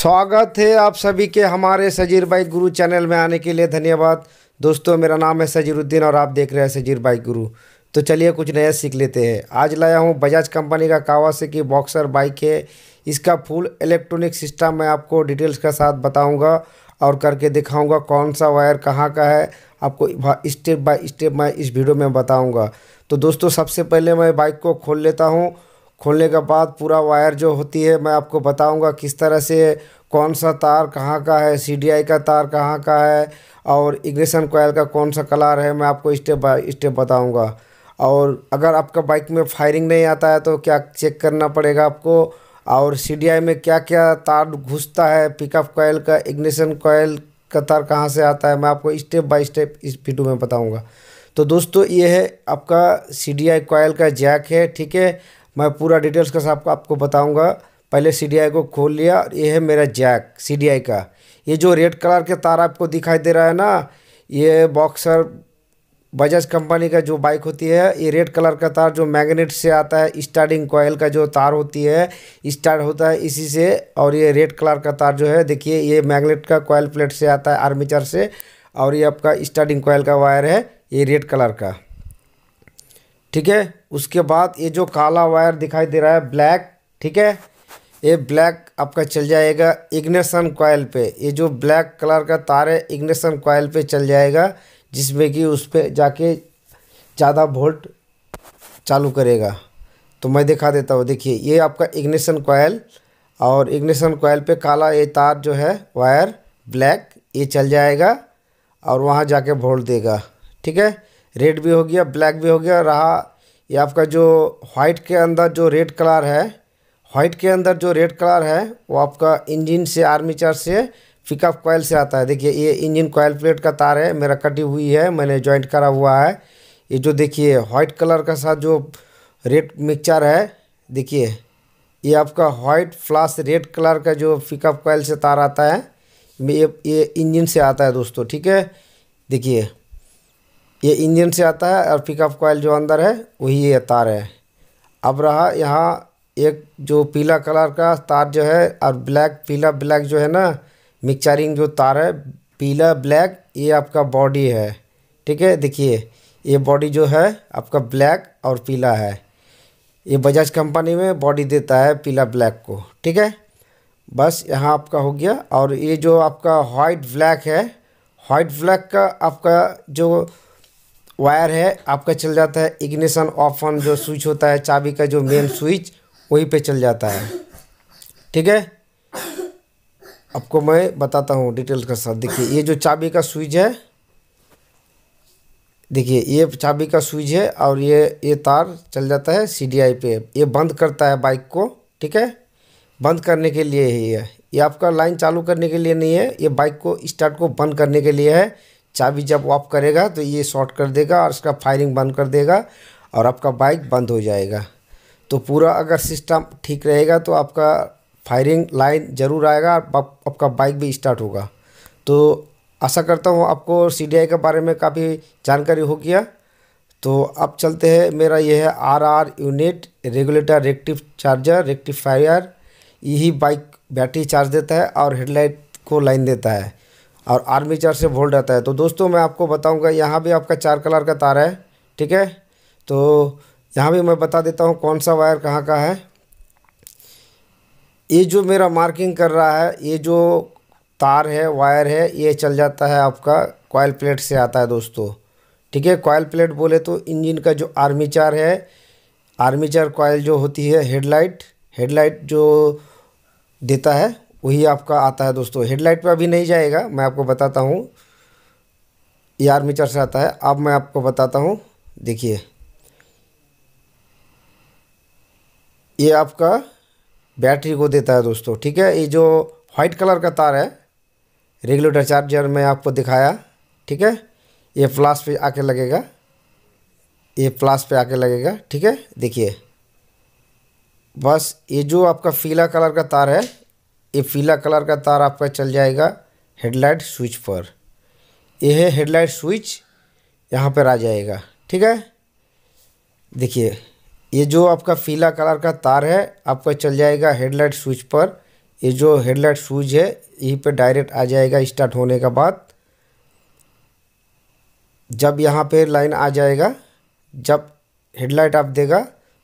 स्वागत है आप सभी के हमारे सजीर बाइक गुरु चैनल में आने के लिए धन्यवाद दोस्तों मेरा नाम है सजीरुद्दीन और आप देख रहे हैं सजीर बाइक गुरु तो चलिए कुछ नया सीख लेते हैं आज लाया हूँ बजाज कंपनी का कावासाकी बॉक्सर बाइक है इसका फुल इलेक्ट्रॉनिक सिस्टम मैं आपको डिटेल्स के साथ बताऊँगा और करके दिखाऊँगा कौन सा वायर कहाँ का है आपको स्टेप बाय स्टेप मैं इस वीडियो में बताऊँगा तो दोस्तों सबसे पहले मैं बाइक को खोल लेता हूँ खोलने के बाद पूरा वायर जो होती है मैं आपको बताऊंगा किस तरह से कौन सा तार कहाँ का है सीडीआई का तार कहाँ का है और इग्निशन कोयल का कौन सा कलर है मैं आपको स्टेप बाई स्टेप बताऊँगा और अगर आपका बाइक में फायरिंग नहीं आता है तो क्या चेक करना पड़ेगा आपको और आई में क्या क्या तार घुसता है पिकअप कोयल का इग्निशन कोयल का तार कहाँ से आता है मैं आपको स्टेप बाय स्टेप इस वीडियो में बताऊँगा तो दोस्तों ये है आपका सी डी आई कॉयल का जैक है ठीक है मैं पूरा डिटेल्स के साथ आपको बताऊंगा बताऊँगा पहले सी को खोल लिया और ये है मेरा जैक सी का ये जो रेड कलर के तार आपको दिखाई दे रहा है ना ये बॉक्सर बजाज कंपनी का जो बाइक होती है ये रेड कलर का तार जो मैग्नेट से आता है स्टार्टिंग कोयल का जो तार होती है स्टार्ट होता है इसी से और ये रेड कलर का तार जो है देखिए ये मैग्नेट का कोयल प्लेट से आता है आर्मीचर से और ये आपका स्टार्टिंग कोयल का वायर है ये रेड कलर का ठीक है उसके बाद ये जो काला वायर दिखाई दे रहा है ब्लैक ठीक है ये ब्लैक आपका चल जाएगा इग्निशन कॉयल पे ये जो ब्लैक कलर का तार है इग्निशन कॉयल पे चल जाएगा जिसमें कि उस पर जाके ज़्यादा वोल्ट चालू करेगा तो मैं दिखा देता हूँ देखिए ये आपका इग्निशन कॉयल और इग्निशन कॉयल पे काला ये तार जो है वायर ब्लैक ये चल जाएगा और वहाँ जाके वोल्ट देगा ठीक है रेड भी हो गया ब्लैक भी हो गया रहा ये आपका जो वाइट के अंदर जो रेड कलर है वाइट के अंदर जो रेड कलर है वो आपका इंजन से आर्मीचर से पिकअप कॉयल से आता है देखिए ये इंजन कॉयल प्लेट का तार है मेरा कटी हुई है मैंने जॉइंट करा हुआ है ये जो देखिए वाइट कलर का साथ जो रेड मिक्सचर है देखिए ये आपका वाइट फ्लास रेड कलर का जो पिकअप कॉयल से तार आता है ये ये इंजन से आता है दोस्तों ठीक है देखिए ये इंजन से आता है और पिकअप कॉयल जो अंदर है वही ये तार है अब रहा यहाँ एक जो पीला कलर का तार जो है और ब्लैक पीला ब्लैक जो है ना मिक्सचरिंग जो तार है पीला ब्लैक ये आपका बॉडी है ठीक है देखिए ये बॉडी जो है आपका ब्लैक और पीला है ये बजाज कंपनी में बॉडी देता है पीला ब्लैक को ठीक है बस यहाँ आपका हो गया और ये जो आपका वाइट ब्लैक है वाइट ब्लैक का आपका जो वायर है आपका चल जाता है इग्निशन ऑफ ऑन जो स्विच होता है चाबी का जो मेन स्विच वहीं पे चल जाता है ठीक है आपको मैं बताता हूँ डिटेल्स के साथ देखिए ये जो चाबी का स्विच है देखिए ये चाबी का स्विच है और ये ये तार चल जाता है सी पे ये बंद करता है बाइक को ठीक है बंद करने के लिए ही है ये आपका लाइन चालू करने के लिए नहीं है ये बाइक को स्टार्ट को बंद करने के लिए है चाबी जब ऑफ करेगा तो ये शॉर्ट कर देगा और इसका फायरिंग बंद कर देगा और आपका बाइक बंद हो जाएगा तो पूरा अगर सिस्टम ठीक रहेगा तो आपका फायरिंग लाइन ज़रूर आएगा और आपका बाइक भी स्टार्ट होगा तो आशा करता हूँ आपको सी के बारे में काफ़ी जानकारी हो गया तो अब चलते हैं मेरा यह है R R unit regulator rectifier charger rectifier यही बाइक बैटरी चार्ज देता है और हेडलाइट को लाइन देता है और आर्मीचर से वोल्ट रहता है तो दोस्तों मैं आपको बताऊंगा यहाँ भी आपका चार कलर का तार है ठीक है तो यहाँ भी मैं बता देता हूँ कौन सा वायर कहाँ का है ये जो मेरा मार्किंग कर रहा है ये जो तार है वायर है ये चल जाता है आपका कॉयल प्लेट से आता है दोस्तों ठीक है कॉयल प्लेट बोले तो इंजन का जो आर्मीचार है आर्मीचार कॉयल जो होती है हेडलाइट हेडलाइट जो देता है वही आपका आता है दोस्तों हेडलाइट पे अभी नहीं जाएगा मैं आपको बताता हूँ ये आर्मीचर से आता है अब मैं आपको बताता हूँ देखिए ये आपका बैटरी को देता है दोस्तों ठीक है ये जो वाइट कलर का तार है रेगुलेटर चार्जर में आपको दिखाया ठीक है ये प्लास पे आके लगेगा ये प्लास पे आके लगेगा ठीक है देखिए बस ये जो आपका पीला कलर का तार है ये पीला कलर का तार आपका चल जाएगा हेडलाइट स्विच पर यह है हेडलाइट स्विच यहाँ पर आ जाएगा ठीक है देखिए ये जो आपका पीला कलर का तार है आपका चल जाएगा हेडलाइट स्विच पर ये जो हेडलाइट स्विच है यहीं पे डायरेक्ट आ जाएगा स्टार्ट होने का बाद जब यहाँ पे लाइन आ जाएगा जब हेडलाइट आप देगा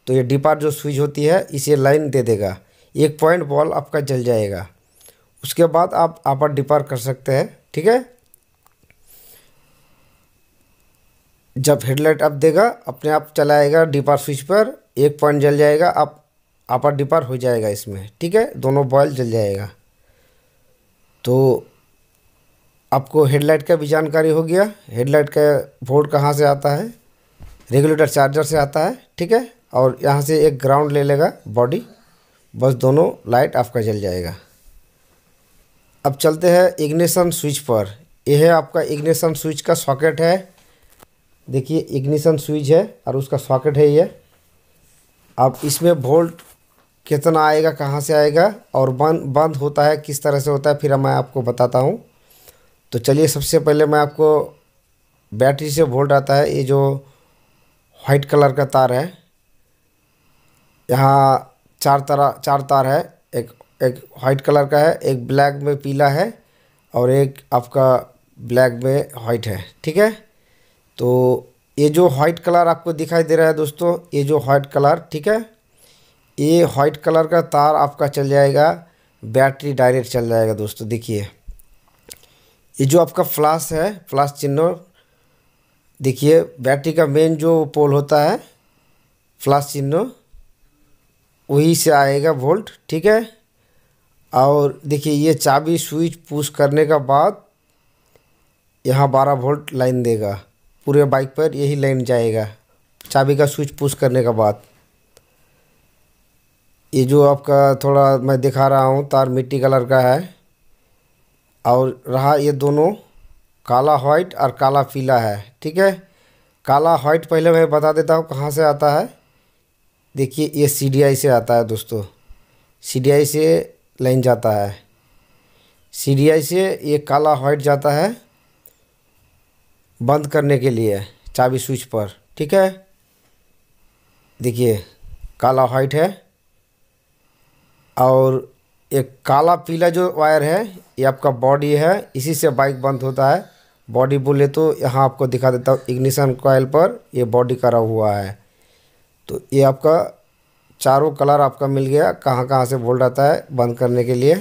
तो ये डिपार जो स्विच होती है इसे लाइन दे देगा एक पॉइंट बॉल आपका जल जाएगा उसके बाद आप आप डिपार कर सकते हैं ठीक है जब हेडलाइट आप देगा अपने आप चलाएगा डिपार स्विच पर एक पॉइंट जल जाएगा आप आप डिपार हो जाएगा इसमें ठीक है दोनों बॉयल जल जाएगा तो आपको हेडलाइट का भी जानकारी हो गया हेडलाइट का बोर्ड कहाँ से आता है रेगुलेटर चार्जर से आता है ठीक है और यहाँ से एक ग्राउंड ले लेगा बॉडी बस दोनों लाइट आपका जल जाएगा अब चलते हैं इग्निशन स्विच पर यह है आपका इग्निशन स्विच का सॉकेट है देखिए इग्निशन स्विच है और उसका सॉकेट है ये अब इसमें वोल्ट कितना आएगा कहाँ से आएगा और बंद बंद होता है किस तरह से होता है फिर मैं आपको बताता हूँ तो चलिए सबसे पहले मैं आपको बैटरी से वोल्ट आता है ये जो वाइट कलर का तार है यहाँ चार तारा चार तार है एक एक वाइट कलर का है एक ब्लैक में पीला है और एक आपका ब्लैक में वाइट है ठीक है तो ये जो वाइट कलर आपको दिखाई दे रहा है दोस्तों ये जो वाइट कलर ठीक है ये वाइट कलर का तार आपका चल जाएगा बैटरी डायरेक्ट चल जाएगा दोस्तों देखिए ये जो आपका फ्लास है फ्लास चिन्ह देखिए बैटरी का मेन जो पोल होता है फ्लास चिन्ह वहीं से आएगा वोल्ट ठीक है और देखिए ये चाबी स्विच पुश करने का बाद यहाँ बारह वोल्ट लाइन देगा पूरे बाइक पर यही लाइन जाएगा चाबी का स्विच पुश करने का बाद ये जो आपका थोड़ा मैं दिखा रहा हूँ तार मिट्टी कलर का है और रहा ये दोनों काला वाइट और काला पीला है ठीक है काला वाइट पहले मैं बता देता हूँ कहाँ से आता है देखिए ये सी से आता है दोस्तों सी से लाइन जाता है सी से ये काला वाइट जाता है बंद करने के लिए चाबी स्विच पर ठीक है देखिए काला वाइट है और एक काला पीला जो वायर है ये आपका बॉडी है इसी से बाइक बंद होता है बॉडी बोले तो यहाँ आपको दिखा देता हूँ इग्निशन कॉयल पर ये बॉडी करा हुआ है तो ये आपका चारों कलर आपका मिल गया कहाँ कहाँ से बोल आता है बंद करने के लिए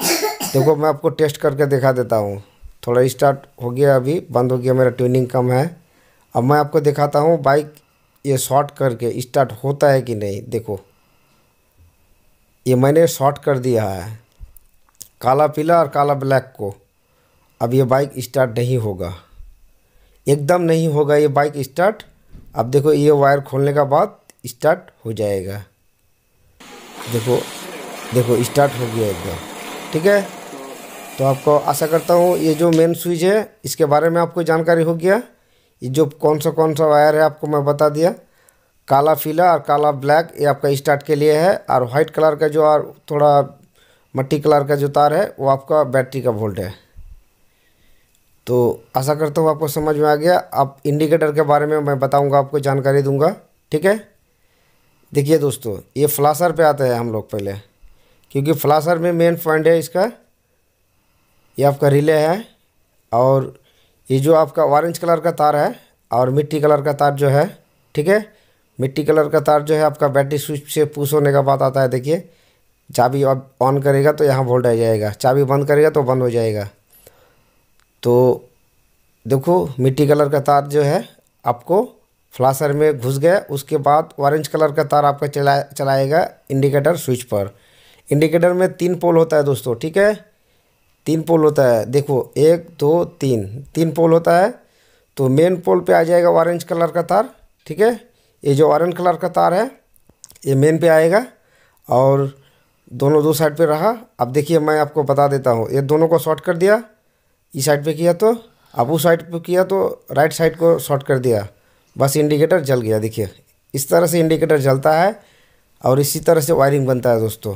देखो मैं आपको टेस्ट करके दिखा देता हूँ थोड़ा स्टार्ट हो गया अभी बंद हो गया मेरा ट्यूनिंग कम है अब मैं आपको दिखाता हूँ बाइक ये शॉर्ट करके स्टार्ट होता है कि नहीं देखो ये मैंने शॉर्ट कर दिया है काला पीला और काला ब्लैक को अब ये बाइक स्टार्ट नहीं होगा एकदम नहीं होगा ये बाइक स्टार्ट अब देखो ये वायर खोलने का बाद स्टार्ट हो जाएगा देखो देखो स्टार्ट हो गया एकदम ठीक है तो आपको आशा करता हूँ ये जो मेन स्विच है इसके बारे में आपको जानकारी हो गया ये जो कौन सा कौन सा वायर है आपको मैं बता दिया काला पीला और काला ब्लैक ये आपका स्टार्ट के लिए है और वाइट कलर का जो और थोड़ा मट्टी कलर का जो तार है वो आपका बैटरी का वोल्ट है तो आशा करता हूँ आपको समझ में आ गया आप इंडिकेटर के बारे में मैं बताऊँगा आपको जानकारी दूँगा ठीक है देखिए दोस्तों ये फ्लासर पे आते हैं हम लोग पहले क्योंकि फ्लासर में मेन पॉइंट है इसका ये आपका रिले है और ये जो आपका ऑरेंज कलर का तार है और मिट्टी कलर का तार जो है ठीक है मिट्टी कलर का तार जो है आपका बैटरी स्विच से पुश होने का बात आता है देखिए चाबी अब ऑन करेगा तो यहाँ वोल्ट आ जाएगा चाबी बंद करेगा तो बंद हो जाएगा तो देखो मिट्टी कलर का तार जो है आपको फ्लाशर में घुस गया उसके बाद ऑरेंज कलर का तार आपका चला चलाएगा इंडिकेटर स्विच पर इंडिकेटर में तीन पोल होता है दोस्तों ठीक है तीन पोल होता है देखो एक दो तीन तीन पोल होता है तो मेन पोल पे आ जाएगा ऑरेंज कलर का तार ठीक है ये जो ऑरेंज कलर का तार है ये मेन पे आएगा और दोनों दो साइड पे रहा अब देखिए मैं आपको बता देता हूँ ये दोनों को शॉर्ट कर दिया इस e साइड पे किया तो अब उस साइड पे किया तो राइट साइड को शॉर्ट कर दिया बस इंडिकेटर जल गया देखिए इस तरह से इंडिकेटर जलता है और इसी तरह से वायरिंग बनता है दोस्तों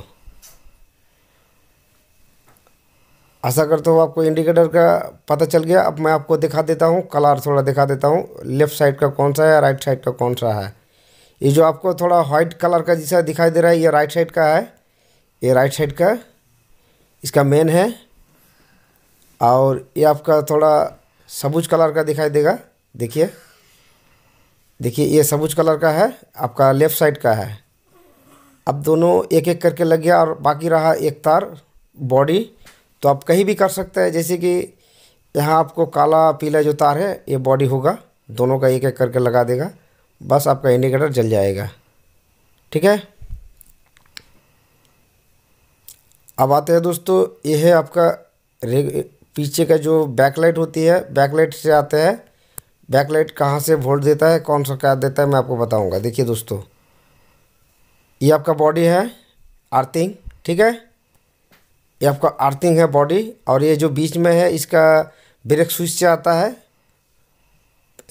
आशा करता हूँ आपको इंडिकेटर का पता चल गया अब मैं आपको दिखा देता हूँ कलर थोड़ा दिखा देता हूँ लेफ़्ट साइड का कौन सा है राइट साइड का कौन सा है ये जो आपको थोड़ा वाइट कलर का जैसा दिखाई दे रहा है ये राइट साइड का है ये राइट साइड का इसका मेन है और ये आपका थोड़ा सबूज कलर का दिखाई देगा देखिए देखिए ये सबूज कलर का है आपका लेफ़्ट साइड का है अब दोनों एक एक करके लग गया और बाकी रहा एक तार बॉडी तो आप कहीं भी कर सकते हैं जैसे कि यहाँ आपको काला पीला जो तार है ये बॉडी होगा दोनों का एक एक करके लगा देगा बस आपका इंडिकेटर जल जाएगा ठीक है अब आते हैं दोस्तों ये है आपका पीछे का जो बैकलाइट होती है बैकलाइट से आते हैं बैकलाइट कहाँ से वोल्ट देता है कौन सा क्या देता है मैं आपको बताऊंगा देखिए दोस्तों ये आपका बॉडी है अर्थिंग ठीक है ये आपका अर्थिंग है बॉडी और ये जो बीच में है इसका ब्रेक स्विच से आता है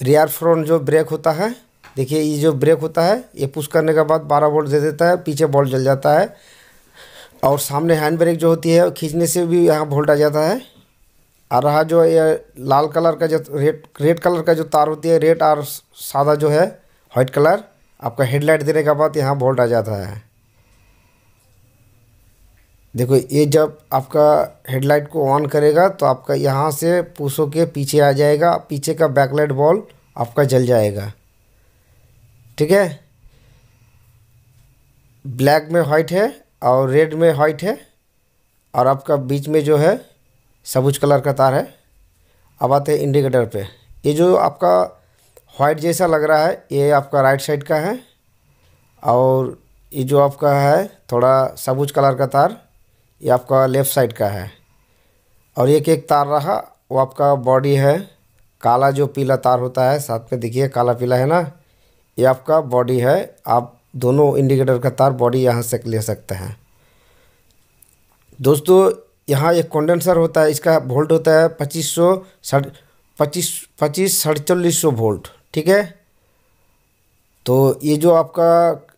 रियर फ्रंट जो ब्रेक होता है देखिए ये जो ब्रेक होता है ये पुश करने के बाद बारह वोल्ट दे देता है पीछे बॉल जल जाता है और सामने हैंड ब्रेक जो होती है खींचने से भी यहाँ वोल्ट आ जाता है और रहा जो ये लाल कलर का जो रेड रेड कलर का जो तार होती है रेड और सादा जो है वाइट कलर आपका हेडलाइट देने के बाद यहाँ वोल्ट आ जाता है देखो ये जब आपका हेडलाइट को ऑन करेगा तो आपका यहाँ से पूछो के पीछे आ जाएगा पीछे का बैकलाइट बॉल आपका जल जाएगा ठीक है ब्लैक में वाइट है और रेड में वाइट है और आपका बीच में जो है सबूज कलर का तार है अब आते हैं इंडिकेटर पे ये जो आपका वाइट जैसा लग रहा है ये आपका राइट साइड का है और ये जो आपका है थोड़ा सबूज कलर का तार ये आपका लेफ़्ट साइड का है और एक एक तार रहा वो आपका बॉडी है काला जो पीला तार होता है साथ में देखिए काला पीला है ना ये आपका बॉडी है आप दोनों इंडिकेटर का तार बॉडी यहाँ से ले सकते हैं दोस्तों यहाँ एक कंडेंसर होता है इसका वोल्ट होता है पच्चीस सौ पच्चीस पच्चीस सड़चालीस सौ वोल्ट ठीक है तो ये जो आपका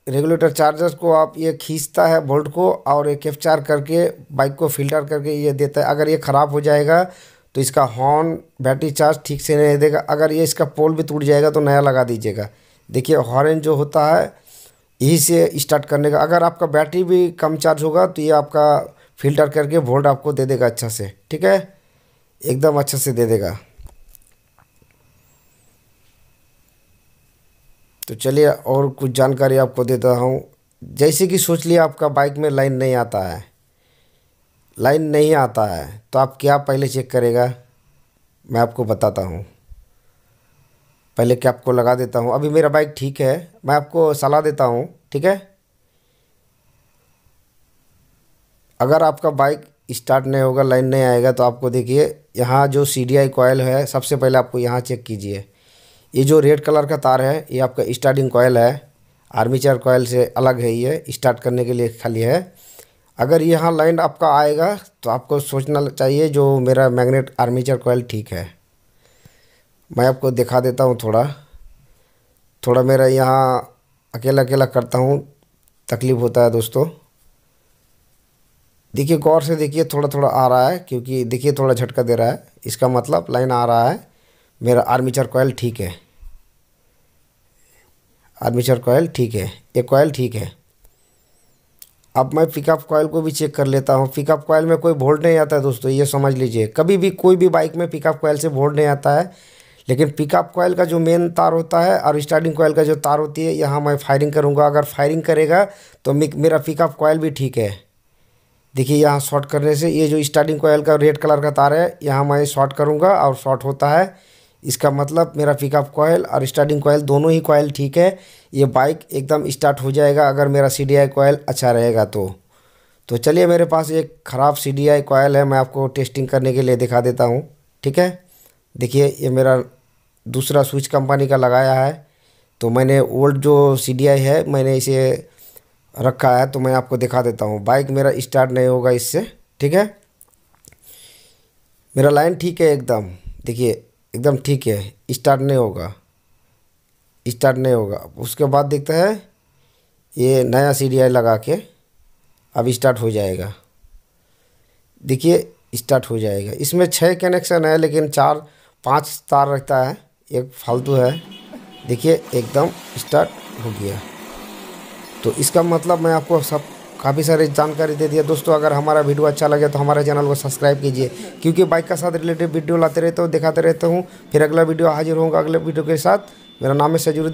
रेगुलेटर चार्जर को आप ये खींचता है वोल्ट को और ये कैप्चर करके बाइक को फिल्टर करके ये देता है अगर ये ख़राब हो जाएगा तो इसका हॉर्न बैटरी चार्ज ठीक से नहीं देगा अगर ये इसका पोल भी टूट जाएगा तो नया लगा दीजिएगा देखिए हॉर्न जो होता है यही से स्टार्ट करने का अगर आपका बैटरी भी कम चार्ज होगा तो ये आपका फिल्टर करके वोल्ट आपको दे देगा अच्छा से ठीक है एकदम अच्छा से दे देगा तो चलिए और कुछ जानकारी आपको देता हूँ जैसे कि सोच लिया आपका बाइक में लाइन नहीं आता है लाइन नहीं आता है तो आप क्या पहले चेक करेगा मैं आपको बताता हूँ पहले क्या आपको लगा देता हूँ अभी मेरा बाइक ठीक है मैं आपको सलाह देता हूँ ठीक है अगर आपका बाइक स्टार्ट नहीं होगा लाइन नहीं आएगा तो आपको देखिए यहाँ जो सी डी आई कॉयल है सबसे पहले आपको यहाँ चेक कीजिए ये जो रेड कलर का तार है ये आपका स्टार्टिंग कॉयल है आर्मीचर कॉयल से अलग है ये स्टार्ट करने के लिए खाली है अगर यहाँ लाइन आपका आएगा तो आपको सोचना चाहिए जो मेरा मैग्नेट आर्मीचर कॉयल ठीक है मैं आपको दिखा देता हूँ थोड़ा थोड़ा मेरा यहाँ अकेला अकेला करता हूँ तकलीफ़ होता है दोस्तों देखिए गौर से देखिए थोड़ा थोड़ा आ रहा है क्योंकि देखिए थोड़ा झटका दे रहा है इसका मतलब लाइन आ रहा है मेरा आर्मीचर कॉयल ठीक है आर्मीचर कॉयल ठीक है ये कॉयल ठीक है अब मैं पिकअप कॉयल को भी चेक कर लेता हूँ पिकअप कॉयल में कोई वोल्ट नहीं आता है दोस्तों ये समझ लीजिए कभी भी कोई भी बाइक में पिकअप कॉयल से वोल्ट नहीं आता है लेकिन पिकअप कॉयल का जो मेन तार होता है और स्टार्टिंग कॉयल का जो तार होती है यहाँ मैं फायरिंग करूँगा अगर फायरिंग करेगा तो मेरा पिकअप कॉयल भी ठीक है देखिए यहाँ शॉर्ट करने से ये जो स्टार्टिंग कोयल का रेड कलर का तार है यहाँ मैं शॉर्ट करूँगा और शॉर्ट होता है इसका मतलब मेरा पिकअप कोयल और स्टार्टिंग कोयल दोनों ही कोयल ठीक है ये बाइक एकदम स्टार्ट हो जाएगा अगर मेरा सी डी आई कोयल अच्छा रहेगा तो तो चलिए मेरे पास एक ख़राब सी डी आई कोयल है मैं आपको टेस्टिंग करने के लिए दिखा देता हूँ ठीक है देखिए ये मेरा दूसरा स्विच कंपनी का लगाया है तो मैंने ओल्ड जो सी डी आई है मैंने इसे रखा है तो मैं आपको दिखा देता हूँ बाइक मेरा स्टार्ट नहीं होगा इससे ठीक है मेरा लाइन ठीक है एकदम देखिए एकदम ठीक है स्टार्ट नहीं होगा स्टार्ट नहीं होगा उसके बाद देखता है ये नया सी लगा के अब स्टार्ट हो जाएगा देखिए स्टार्ट हो जाएगा इसमें छः कनेक्शन है लेकिन चार पांच तार रखता है एक फालतू है देखिए एकदम स्टार्ट हो गया तो इसका मतलब मैं आपको सब काफ़ी सारी जानकारी दे दिया दोस्तों अगर हमारा वीडियो अच्छा लगे तो हमारे चैनल को सब्सक्राइब कीजिए क्योंकि बाइक का साथ रिलेटेड वीडियो लाते रहता हूँ दिखाते रहता हूँ फिर अगला वीडियो हाजिर होगा अगले वीडियो के साथ मेरा नाम है सजूर